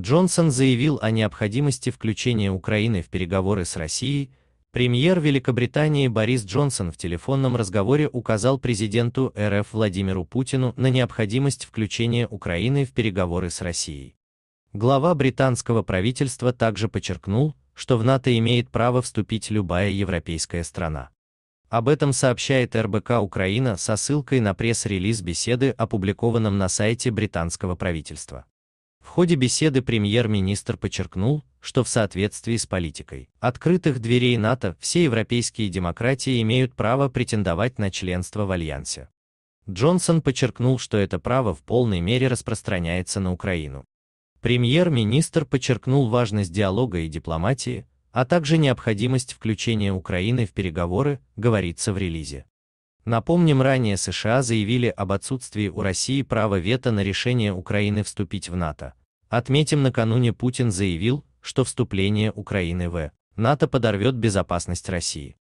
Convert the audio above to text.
Джонсон заявил о необходимости включения Украины в переговоры с Россией, премьер Великобритании Борис Джонсон в телефонном разговоре указал президенту РФ Владимиру Путину на необходимость включения Украины в переговоры с Россией. Глава британского правительства также подчеркнул, что в НАТО имеет право вступить любая европейская страна. Об этом сообщает РБК Украина со ссылкой на пресс-релиз беседы, опубликованном на сайте британского правительства. В ходе беседы премьер-министр подчеркнул, что в соответствии с политикой открытых дверей НАТО все европейские демократии имеют право претендовать на членство в Альянсе. Джонсон подчеркнул, что это право в полной мере распространяется на Украину. Премьер-министр подчеркнул важность диалога и дипломатии, а также необходимость включения Украины в переговоры, говорится в релизе. Напомним, ранее США заявили об отсутствии у России права вето на решение Украины вступить в НАТО, Отметим, накануне Путин заявил, что вступление Украины в НАТО подорвет безопасность России.